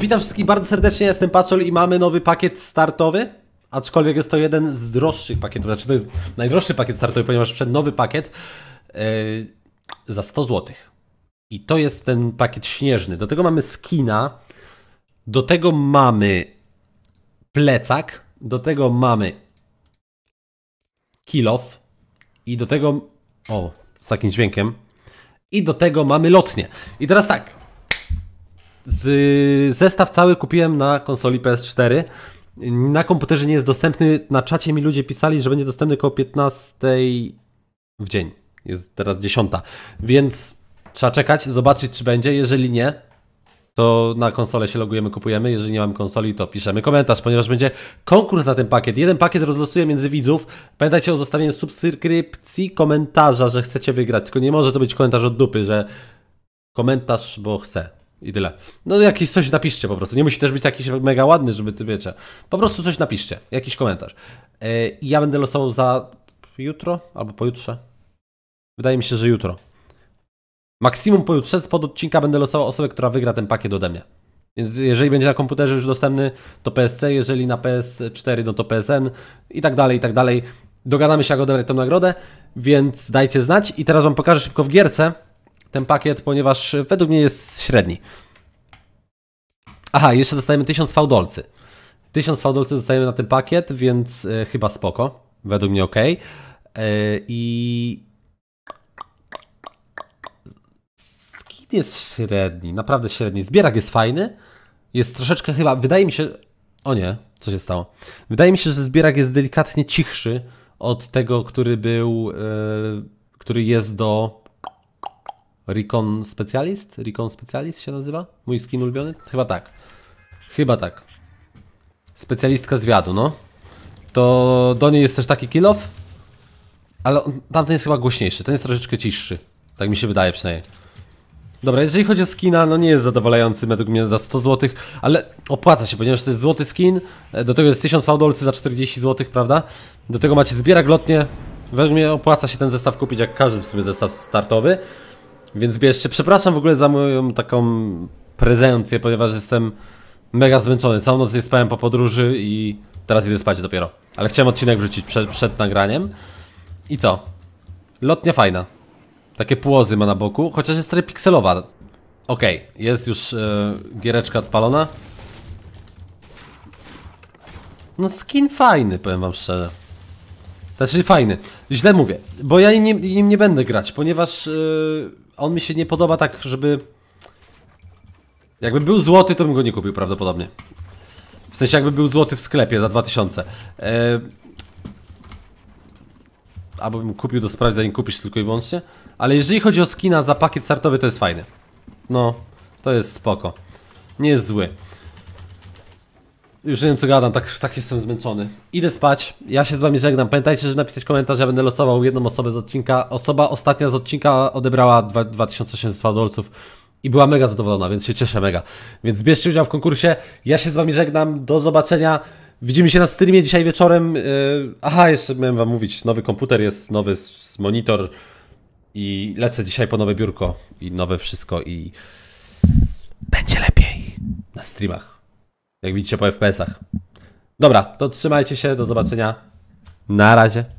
Witam wszystkich bardzo serdecznie, jestem Paczol i mamy nowy pakiet startowy. Aczkolwiek jest to jeden z droższych pakietów, znaczy to jest najdroższy pakiet startowy, ponieważ przed nowy pakiet yy, za 100 zł. I to jest ten pakiet śnieżny. Do tego mamy skina, do tego mamy plecak, do tego mamy kilof i do tego... O, z takim dźwiękiem. I do tego mamy lotnie. I teraz tak, z, zestaw cały kupiłem na konsoli PS4. Na komputerze nie jest dostępny. Na czacie mi ludzie pisali, że będzie dostępny około 15 w dzień. Jest teraz 10. Więc trzeba czekać, zobaczyć czy będzie. Jeżeli nie, to na konsolę się logujemy, kupujemy. Jeżeli nie mamy konsoli, to piszemy komentarz, ponieważ będzie konkurs na ten pakiet. Jeden pakiet rozlosuję między widzów. Pamiętajcie o zostawieniu subskrypcji, komentarza, że chcecie wygrać. Tylko nie może to być komentarz od dupy, że komentarz, bo chcę. I tyle. No jakieś coś napiszcie po prostu. Nie musi też być jakiś mega ładny, żeby ty wiecie. Po prostu coś napiszcie. Jakiś komentarz. E, I ja będę losował za jutro albo pojutrze. Wydaje mi się, że jutro. Maksimum pojutrze spod odcinka będę losował osobę, która wygra ten pakiet ode mnie. Więc jeżeli będzie na komputerze już dostępny, to PSC, jeżeli na PS4, no to PSN i tak dalej, i tak dalej. Dogadamy się, jak odebrać tę nagrodę, więc dajcie znać. I teraz Wam pokażę szybko w gierce, ten pakiet, ponieważ według mnie jest średni. Aha, jeszcze dostajemy 1000 faudolcy. 1000 faudolcy dostajemy na ten pakiet, więc y, chyba spoko. Według mnie ok. E, I skin jest średni, naprawdę średni. Zbierak jest fajny. Jest troszeczkę chyba, wydaje mi się, o nie, co się stało? Wydaje mi się, że zbierak jest delikatnie cichszy od tego, który był, yy, który jest do Recon Specialist? Recon Specialist się nazywa? Mój skin ulubiony? Chyba tak. Chyba tak. Specjalistka zwiadu, no. To do niej jest też taki kill off, ale tamten jest chyba głośniejszy, ten jest troszeczkę ciszszy. Tak mi się wydaje przynajmniej. Dobra, jeżeli chodzi o skina, no nie jest zadowalający według mnie za 100 zł, ale opłaca się, ponieważ to jest złoty skin, do tego jest 1000 fałdolcy za 40 zł, prawda? Do tego macie zbierak lotnie, według mnie opłaca się ten zestaw kupić jak każdy w sumie zestaw startowy. Więc bierzcie, przepraszam w ogóle za moją taką prezencję, ponieważ jestem mega zmęczony. Całą noc nie spałem po podróży i teraz idę spać dopiero. Ale chciałem odcinek wrzucić przed, przed nagraniem. I co? Lotnia fajna. Takie płozy ma na boku, chociaż jest trochę pikselowa. Okej, okay, jest już yy, giereczka odpalona. No skin fajny, powiem wam szczerze. Znaczy fajny, źle mówię, bo ja nim, nim nie będę grać, ponieważ... Yy on mi się nie podoba tak, żeby... Jakby był złoty, to bym go nie kupił prawdopodobnie. W sensie jakby był złoty w sklepie za 2000. Yy... E, albo bym kupił do sprawy, zanim kupisz tylko i wyłącznie. Ale jeżeli chodzi o skina za pakiet startowy, to jest fajny. No, to jest spoko. Nie jest zły. Już nie wiem co gadam, tak, tak jestem zmęczony. Idę spać, ja się z wami żegnam. Pamiętajcie, żeby napisać komentarz, ja będę losował jedną osobę z odcinka. Osoba ostatnia z odcinka odebrała 2800 dolców i była mega zadowolona, więc się cieszę mega. Więc bierzcie udział w konkursie, ja się z wami żegnam, do zobaczenia. Widzimy się na streamie dzisiaj wieczorem. Yy, aha, jeszcze miałem wam mówić, nowy komputer jest, nowy monitor i lecę dzisiaj po nowe biurko i nowe wszystko i będzie lepiej na streamach. Jak widzicie po FPS-ach. Dobra, to trzymajcie się, do zobaczenia. Na razie.